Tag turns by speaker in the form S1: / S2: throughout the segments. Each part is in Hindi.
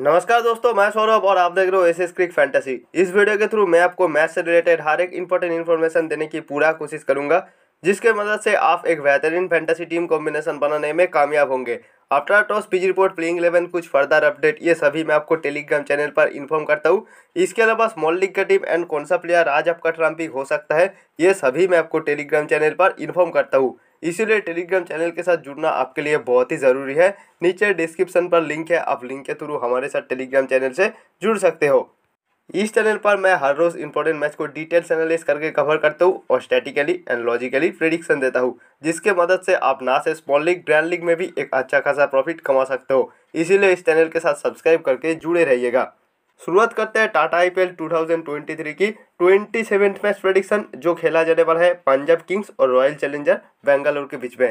S1: नमस्कार दोस्तों मैं सौरभ और आप देख रहे हो एस एस क्रिक फैंटेसी इस वीडियो के थ्रू मैं आपको मैथ से रिलेटेड हर एक इंपॉर्टेंट इन्फॉर्मेशन देने की पूरा कोशिश करूंगा जिसके मदद से आप एक बेहतरीन फैंटेसी टीम कॉम्बिनेशन बनाने में कामयाब होंगे after toss pitch report playing eleven कुछ फर्दर अपडेट ये सभी मैं आपको टेलीग्राम चैनल पर इन्फॉर्म करता हूँ इसके अलावा स्मॉल लीग का टीम एंड कौन सा प्लेयर आज आपका ट्रम्पिंग हो सकता है ये सभी मैं आपको टेलीग्राम चैनल पर इन्फॉर्म करता हूँ इसीलिए टेलीग्राम चैनल के साथ जुड़ना आपके लिए बहुत ही ज़रूरी है नीचे डिस्क्रिप्शन पर लिंक है आप लिंक के थ्रू हमारे साथ टेलीग्राम चैनल से जुड़ सकते हो इस चैनल पर मैं हर रोज़ इंपॉर्टेंट मैच को डिटेल्स एनालिस करके कवर करता हूँ और स्टैटिकली एंड लॉजिकली प्रिडिक्शन देता हूँ जिसके मदद से आप ना से स्मॉल लीग ग्रैंड लीग में भी एक अच्छा खासा प्रॉफिट कमा सकते हो इसीलिए इस चैनल के साथ सब्सक्राइब करके जुड़े रहिएगा शुरुआत करते हैं टाटा आई पी 2023 की ट्वेंटी सेवेंथ मैच प्रडिक्शन जो खेला जाने वाला है पंजाब किंग्स और रॉयल चैलेंजर बेंगलोर के बीच में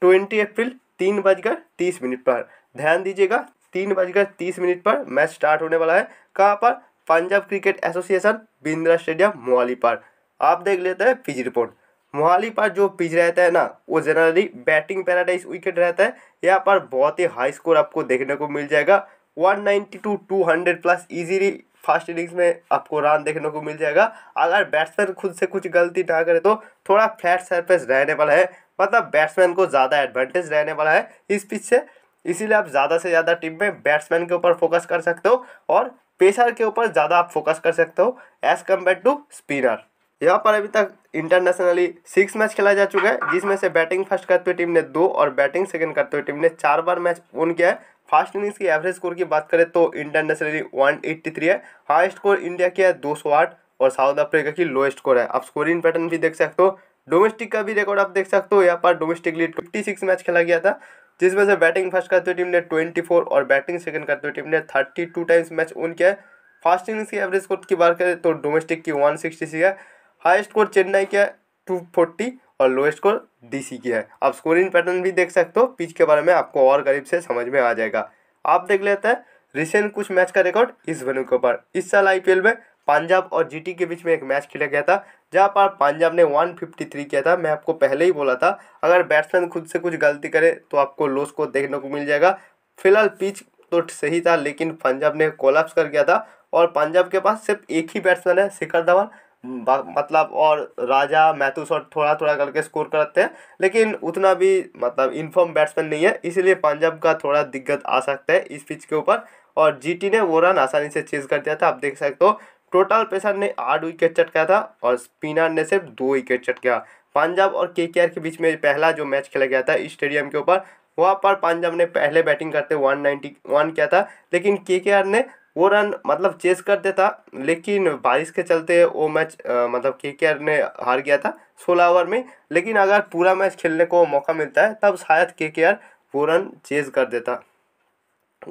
S1: ट्वेंटी अप्रैल तीन बजकर तीस मिनट पर ध्यान दीजिएगा तीन बजकर तीस मिनट पर मैच स्टार्ट होने वाला है कहाँ पर Punjab cricket association Bindra stadium Mohali पर आप देख लेते हैं पिच रिपोर्ट मोहाली पर जो पिच रहता है ना वो जनरली बैटिंग पैराडाइज विकेट रहता है यहाँ पर बहुत ही हाई स्कोर आपको देखने को मिल जाएगा one ninety two two hundred plus easily fast innings में आपको रन देखने को मिल जाएगा अगर बैट्समैन खुद से कुछ गलती ना करे तो थोड़ा फ्लैट सरफेस रहने वाला है मतलब बैट्समैन को ज़्यादा एडवांटेज रहने वाला है इस पिच से इसीलिए आप ज़्यादा से ज़्यादा टीम में बैट्समैन के ऊपर फोकस कर सकते हो और पेसर के ऊपर ज़्यादा आप फोकस कर सकते हो एज़ कम्पेयर टू स्पिनर यहाँ पर अभी तक इंटरनेशनली सिक्स मैच खेला जा चुका है जिसमें से बैटिंग फर्स्ट करते हुए टीम ने दो और बैटिंग सेकंड करते हुए टीम ने चार बार मैच ओन किया है फास्ट इनिंग्स की एवरेज स्कोर की बात करें तो इंटरनेशनली 183 है हाई स्कोर इंडिया की है 208 और साउथ अफ्रीका की लोएस्ट स्कोर है आप स्कोरिंग पैटर्न भी देख सकते हो डोमेस्टिक का भी रिकॉर्ड आप देख सकते हो यहाँ पर domestic league fifty six match खेला गया था जिसमें से बैटिंग फर्स्ट करते हुए टीम ने ट्वेंटी फोर और बैटिंग सेकंड करते हुए टीम ने thirty two times match won किया है फास्ट इनिंग्स की एवरेज स्कोर की बात करें तो डोमेस्टिक की वन सिक्सटी है हाईएस्ट स्कोर चेन्नई की है टू फोर्टी और लोएस्ट स्कोर डीसी की है आप स्कोरिंग पैटर्न भी देख सकते हो पिच के बारे में आपको और करीब से समझ में आ जाएगा आप देख लेते हैं रिसेंट कुछ मैच का रिकॉर्ड इस वेन्यू के ऊपर इस साल आईपीएल में पंजाब और जीटी के बीच में एक मैच खेला गया था जहाँ पर पंजाब ने 153 किया था मैं आपको पहले ही बोला था अगर बैट्समैन खुद से कुछ गलती करे तो आपको लो को देखने को मिल जाएगा फिलहाल पिच तो सही था लेकिन पंजाब ने कोलाप्स कर गया था और पंजाब के पास सिर्फ एक ही बैट्समैन है शिखर धवन मतलब और राजा मैथुस और थोड़ा थोड़ा करके स्कोर करते हैं लेकिन उतना भी मतलब इनफॉर्म बैट्समैन नहीं है इसीलिए पंजाब का थोड़ा दिक्कत आ सकता है इस पिच के ऊपर और जीटी ने वो रन आसानी से चेज कर दिया था आप देख सकते हो टोटल पेसर ने आठ विकेट चटका था और स्पिनर ने सिर्फ दो विकेट चटका पंजाब और के के बीच में पहला जो मैच खेला गया था स्टेडियम के ऊपर वहाँ पर पंजाब ने पहले बैटिंग करते वन नाइन्टी वन किया था लेकिन के ने वो रन मतलब चेस करते था लेकिन बारिश के चलते वो मैच मतलब के ने हार गया था सोलह ओवर में लेकिन अगर पूरा मैच खेलने को मौका मिलता है तब शायद के के वो रन चेस कर देता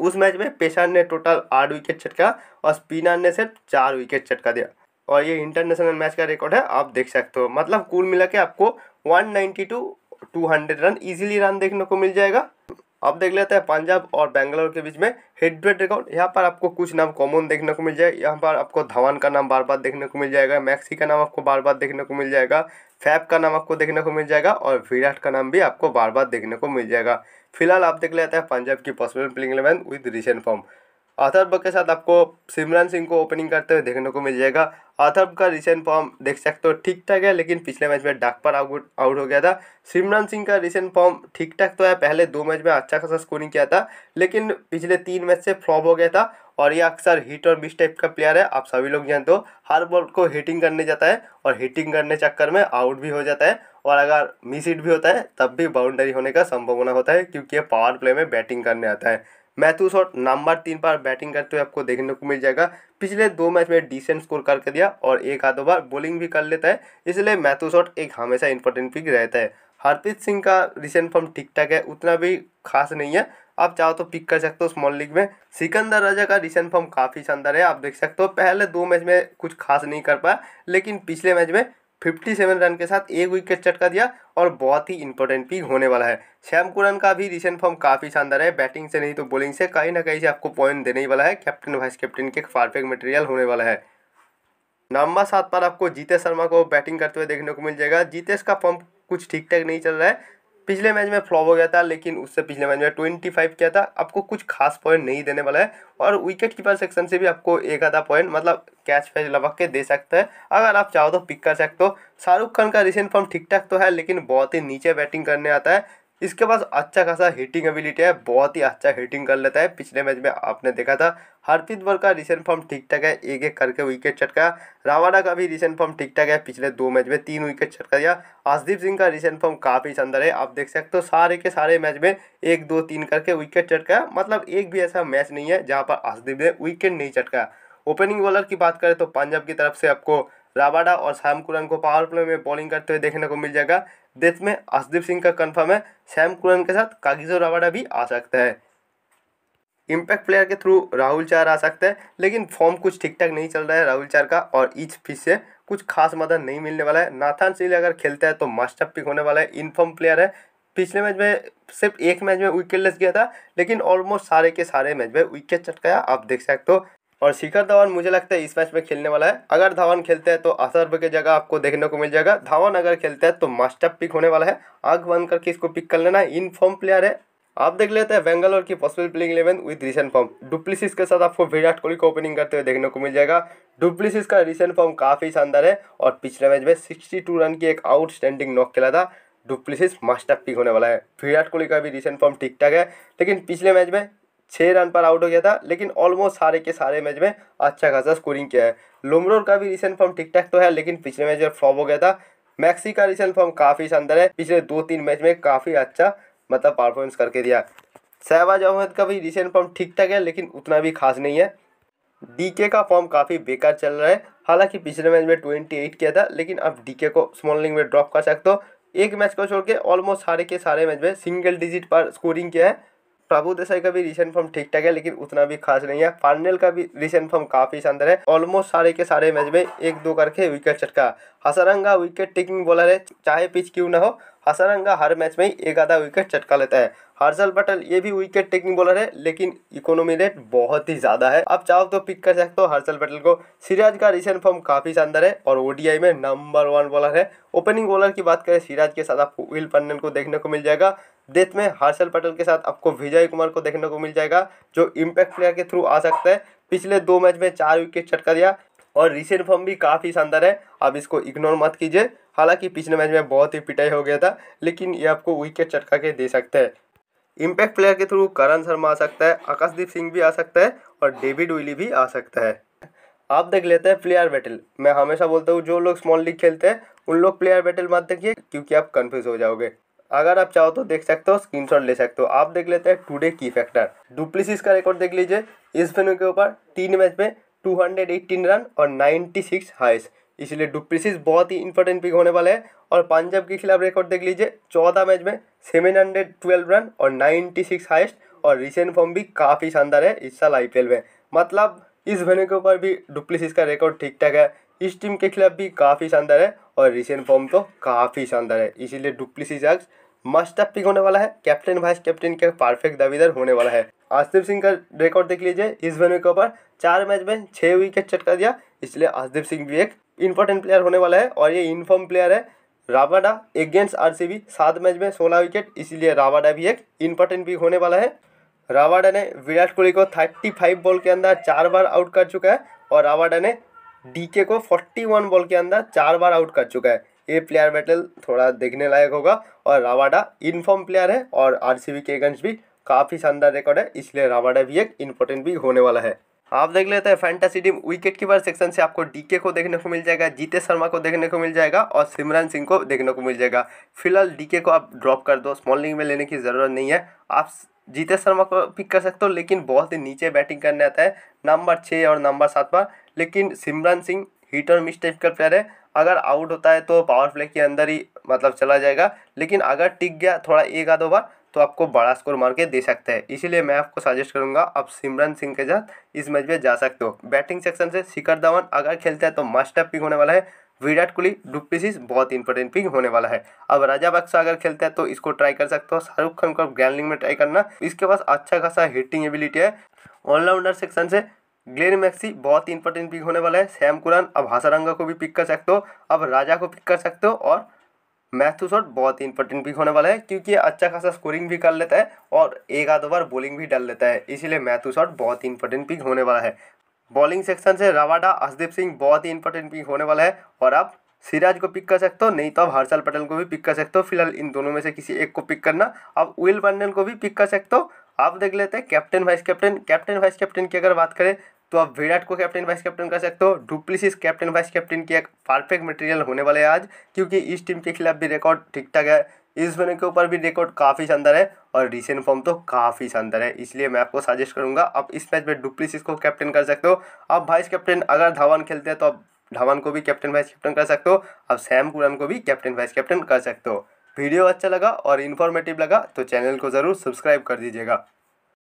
S1: उस मैच में पेशान ने टोटल आठ विकेट छटका और स्पिनर ने सिर्फ चार विकेट छटका दिया और ये इंटरनेशनल मैच का रिकॉर्ड है आप देख सकते हो मतलब कुल मिला के आपको two hundred run easily run देखने को मिल जाएगा अब देख लेते हैं पंजाब और बेंगलोर के बीच में हेड टू हेड रिकॉर्ड यहाँ पर आपको कुछ नाम कॉमन देखने को मिल जाएगा यहाँ पर आपको धवन का नाम बार बार देखने को मिल जाएगा मैक्सी का नाम आपको बार बार देखने को मिल जाएगा फैप का नाम आपको देखने को मिल जाएगा और विराट का नाम भी आपको बार बार देखने को मिल जाएगा फिलहाल आप देख लेते हैं पंजाब की possible playing eleven with recent form Atharva के साथ आपको सिमरन सिंह को ओपनिंग करते हुए देखने को मिल जाएगा अथर्व का रिसेंट फॉर्म देख सकते हो ठीक ठाक है लेकिन पिछले मैच में डाक पर आउट आउट हो गया था सिमरन सिंह का रिसेंट फॉर्म ठीक ठाक तो है पहले दो मैच में अच्छा खासा स्कोरिंग किया था लेकिन पिछले तीन मैच से फ्लॉप हो गया था और ये अक्सर हिट और मिस टाइप का प्लेयर है आप सभी लोग जानते हो हर बॉल को हिटिंग करने जाता है और हिटिंग करने चक्कर में आउट भी हो जाता है और अगर मिस हिट भी होता है तब भी बाउंड्री होने का संभावना होता है क्योंकि ये पावर प्ले में बैटिंग करने आता है मैथ्यूस तो और नंबर तीन पर बैटिंग करते हुए आपको देखने को मिल जाएगा पिछले दो मैच में डिसेंट स्कोर करके दिया और एक आधो बार बॉलिंग भी कर लेता है इसलिए मैथ्यू तो शॉट एक हमेशा इंपॉर्टेंट पिक रहता है हरप्रीत सिंह का रिसेंट फॉर्म ठीक ठाक है उतना भी खास नहीं है आप चाहो तो पिक कर सकते हो स्मॉल लीग में सिकंदर राजा का रिसेंट फॉर्म काफ़ी शानदार है आप देख सकते हो पहले दो मैच में कुछ खास नहीं कर पाया लेकिन पिछले मैच में फिफ्टी सेवन रन के साथ एक विकेट चटका दिया और बहुत ही इंपॉर्टेंट पिक होने वाला है शैम कुरन का भी रिसेंट फॉर्म काफ़ी शानदार है बैटिंग से नहीं तो बॉलिंग से कहीं ना कहीं से आपको पॉइंट देने ही वाला है कैप्टन वाइस कैप्टन के परफेक्ट मटेरियल होने वाला है नंबर सात पर आपको जीतेश शर्मा को बैटिंग करते हुए देखने को मिल जाएगा जीतेश का फॉर्म कुछ ठीक ठाक नहीं चल रहा है पिछले मैच में फ्लॉप हो गया था लेकिन उससे पिछले मैच में ट्वेंटी फाइव किया था आपको कुछ खास पॉइंट नहीं देने वाला है और विकेट कीपर सेक्शन से भी आपको एक आधा पॉइंट मतलब कैच फैच लपक के दे सकता है अगर आप चाहो तो पिक कर सकते हो शाहरुख खान का रिसेंट फॉर्म ठीक ठाक तो है लेकिन बहुत ही नीचे बैटिंग करने आता है इसके पास अच्छा खासा हिटिंग एबिलिटी है बहुत ही अच्छा हिटिंग कर लेता है पिछले मैच में आपने देखा था हरप्रीत वर्ग का रिसेंट फॉर्म ठीक ठाक है एक एक करके विकेट चटका रावाना का भी रिसेंट फॉर्म ठीक ठाक है पिछले दो मैच में तीन विकेट चटका दिया आसदीप सिंह का रिसेंट फॉर्म काफ़ी शानदार है आप देख सकते हो सारे के सारे मैच में एक दो तीन करके विकेट चटकाया मतलब एक भी ऐसा मैच नहीं है जहाँ पर आसदीप ने विकेट नहीं चटकाया ओपनिंग बॉलर की बात करें तो पंजाब की तरफ से आपको राबाडा और शाम कुरन को पावर प्ले में बॉलिंग करते हुए देखने को मिल जाएगा डेथ में असदीप सिंह का कन्फर्म है सैम कुरन के साथ कागिजो रावाड़ा भी आ सकता है इम्पैक्ट प्लेयर के थ्रू राहुल चार आ सकते हैं लेकिन फॉर्म कुछ ठीक ठाक नहीं चल रहा है राहुल चार का और इस फिश से कुछ खास मदद नहीं मिलने वाला है नाथान सिल अगर खेलता है तो मास्टर पिक होने वाला है इनफॉर्म प्लेयर है पिछले मैच में सिर्फ एक मैच में विकेट लेस गया था लेकिन ऑलमोस्ट सारे के सारे मैच में विकेट चटकाया आप देख सकते हो और शिखर धवन मुझे लगता है इस मैच में खेलने वाला है अगर धवन खेलते हैं तो असर की जगह आपको देखने को मिल जाएगा धवन अगर खेलते हैं तो मास्टर पिक होने वाला है आग बंद करके इसको पिक कर लेना इन फॉर्म प्लेयर है आप देख लेते हैं बेंगलोर की possible playing eleven with recent form du Plessis के साथ आपको विराट कोहली को ओपनिंग करते हुए देखने को मिल जाएगा डुप्लीसिस का रिसेंट फॉर्म काफ़ी शानदार है और पिछले मैच में सिक्सटी रन की एक आउटस्टैंडिंग नॉक खेला था डुप्लीसिस मास्टर पिक होने वाला है विराट कोहली का भी रिसेंट फॉर्म ठीक ठाक है लेकिन पिछले मैच में छः रन पर आउट हो गया था लेकिन ऑलमोस्ट सारे के सारे मैच में अच्छा खासा स्कोरिंग किया है लुमरोर का भी रिसेंट फॉर्म ठीक ठाक तो है लेकिन पिछले मैच में फ्लॉप हो गया था मैक्सी का रिसेंट फॉर्म काफ़ी शानदार है पिछले दो तीन मैच में काफ़ी अच्छा मतलब परफॉर्मेंस करके दिया शहबाज अहमद का भी रिसेंट फॉर्म ठीक ठाक है लेकिन उतना भी खास नहीं है डीके का फॉर्म काफ़ी बेकार चल रहा है हालांकि पिछले मैच में ट्वेंटी एट किया था लेकिन अब डीके को स्मॉल लिंग में ड्रॉप कर सकते हो एक मैच को छोड़ के ऑलमोस्ट सारे के सारे मैच में सिंगल डिजिट पर स्कोरिंग किया है प्रभु देसाई का भी रिसेंट फॉर्म ठीक ठाक है लेकिन उतना भी खास नहीं है फाइनल का भी रिसेंट फॉर्म काफी शानदार है ऑलमोस्ट सारे के सारे मैच में एक दो करके विकेट चटका हसरंगा विकेट टेकिंग बॉलर है चाहे पिच क्यों ना हो हसरंगा हर मैच में एक आधा विकेट चटका लेता है हर्षल पटेल ये भी विकेट टेकिंग बॉलर है लेकिन इकोनॉमी रेट बहुत ही ज़्यादा है आप चाहो तो पिक कर सकते हो हर्षल पटेल को सिराज का रिसेंट फॉर्म काफ़ी शानदार है और ओडीआई में नंबर वन बॉलर है ओपनिंग बॉलर की बात करें सिराज के साथ आपको विल पन्न को देखने को मिल जाएगा डेथ में हर्षल पटेल के साथ आपको विजय कुमार को देखने को मिल जाएगा जो इम्पैक्ट प्लेयर के थ्रू आ सकता है पिछले दो मैच में चार विकेट चटका दिया और रिसेंट फॉर्म भी काफ़ी शानदार है आप इसको इग्नोर मत कीजिए हालांकि पिछले मैच में बहुत ही पिटाई हो गया था लेकिन ये आपको विकेट चटका के दे सकते हैं इम्पैक्ट प्लेयर के थ्रू करण शर्मा आ सकता है आकाशदीप सिंह भी आ सकता है और डेविड विली भी आ सकता है आप देख लेते हैं प्लेयर बैटल मैं हमेशा बोलता हूँ जो लोग स्मॉल लीग खेलते हैं उन लोग प्लेयर बैटल मत देखिए क्योंकि आप कन्फ्यूज हो जाओगे अगर आप चाहो तो देख सकते हो स्क्रीन ले सकते हो आप देख लेते हैं टूडे की फैक्टर डुप्लीसिस का रिकॉर्ड देख लीजिए इस फिल्म के ऊपर तीन मैच में टू रन और नाइन्टी हाइस इसलिए डुप्लीसिस बहुत ही इंपॉर्टेंट पिक होने वाला है और पंजाब के खिलाफ रिकॉर्ड देख लीजिए चौदह मैच में सेवन हंड्रेड ट्वेल्व रन और नाइन्टी सिक्स हाइस्ट और रिसेंट फॉर्म भी काफ़ी शानदार है इस साल आई में मतलब इस वेन्यू के ऊपर भी डुप्लीसिस का रिकॉर्ड ठीक ठाक है इस टीम के खिलाफ भी काफ़ी शानदार है और रिसेंट फॉर्म तो काफ़ी शानदार है इसीलिए डुप्लीसिस जग्स मस्ट अप पिक होने वाला है कैप्टन वाइस कैप्टन के परफेक्ट दावेदार होने वाला है आसदीप सिंह का रिकॉर्ड देख लीजिए इस वेन्यू के ऊपर चार मैच में छः विकेट चटका दिया इसलिए आसदीप सिंह भी एक इंपॉर्टेंट प्लेयर होने वाला है और ये इनफॉर्म प्लेयर है राबाडा अगेंस्ट बी सात मैच में सोलह विकेट इसीलिए राबाडा भी एक इंपॉर्टेंट भी होने वाला है राबाडा ने विराट कोहली को थर्टी फाइव बॉल के अंदर चार बार आउट कर चुका है और राबाडा ने डीके को फोर्टी वन बॉल के अंदर चार बार आउट कर चुका है ये प्लेयर बैटल थोड़ा देखने लायक होगा और रावाडा इनफॉर्म प्लेयर है और आरसीबी के अगेंस्ट भी काफ़ी शानदार रिकॉर्ड है इसलिए रावाडा भी एक इम्पोर्टेंट भी होने वाला है आप देख लेते हैं fantasy team wicket keeper section से आपको डीके को देखने को मिल जाएगा जीते शर्मा को देखने को मिल जाएगा और सिमरन सिंह को देखने को मिल जाएगा फिलहाल डीके को आप ड्रॉप कर दो स्मॉल लीग में लेने की ज़रूरत नहीं है आप जीते शर्मा को पिक कर सकते हो लेकिन बहुत ही नीचे बैटिंग करने आता है नंबर छः और नंबर सात पर लेकिन सिमरन सिंह हीट और मिस टाइप का प्लेयर है अगर आउट होता है तो पावर प्ले के अंदर ही मतलब चला जाएगा लेकिन अगर टिक गया थोड़ा एक आधो बार तो आपको बड़ा स्कोर मार के दे सकता है इसीलिए मैं आपको सजेस्ट करूंगा आप सिमरन सिंह के साथ इस मैच में जा सकते हो बैटिंग सेक्शन से शिखर धवन अगर खेलते हैं तो मास्टर पिक होने वाला है विराट कोहली डुप्लीसिस बहुत इंपॉर्टेंट पिक होने वाला है अब राजा बक्सा अगर खेलता है तो इसको ट्राई कर सकते हो शाहरुख खान को ग्रैंडलिंग में ट्राई करना इसके पास अच्छा खासा हिटिंग एबिलिटी है ऑलराउंडर सेक्शन से ग्लेन मैक्सी बहुत इंपॉर्टेंट पिक होने वाला है सैम कुरान अब हासारंगा को भी पिक कर सकते हो अब राजा को पिक कर सकते हो और मैथ टू शॉट बहुत ही इंपॉर्टेंट पिक होने वाला है क्योंकि अच्छा खासा स्कोरिंग भी कर लेता है और एक आध बार बॉलिंग भी डाल लेता है इसीलिए मैथ टू शॉट बहुत ही इंपॉर्टेंट पिक होने वाला है बॉलिंग सेक्शन से रवाडा हसदीप सिंह बहुत ही इंपॉर्टेंट पिक होने वाला है और आप सिराज को पिक कर सकते हो नहीं तो आप हर्षल पटेल को भी पिक कर सकते हो फिलहाल इन दोनों में से किसी एक को पिक करना आप विल बंडल को भी पिक कर सकते हो आप देख लेते हैं captain vice captain captain vice captain की अगर बात करें तो आप विराट को कैप्टन वाइस कैप्टन कर सकते हो डुप्लीसिस कैप्टन वाइस कैप्टन की एक परफेक्ट मटेरियल होने वाले हैं आज क्योंकि इस टीम के खिलाफ भी रिकॉर्ड ठीक ठाक है इस बने के ऊपर भी रिकॉर्ड काफ़ी शानदार है और रिसेंट फॉर्म तो काफ़ी शानदार है इसलिए मैं आपको सजेस्ट करूंगा आप इस मैच में डुप्लीसिस को कैप्टन कर सकते हो आप वाइस कैप्टन अगर धवन खेलते हैं तो आप धवन को भी कैप्टन वाइस कैप्टन कर सकते हो आप सैम कुरन को भी कैप्टन वाइस कैप्टन कर सकते हो वीडियो अच्छा लगा और इन्फॉर्मेटिव लगा तो चैनल को ज़रूर सब्सक्राइब कर दीजिएगा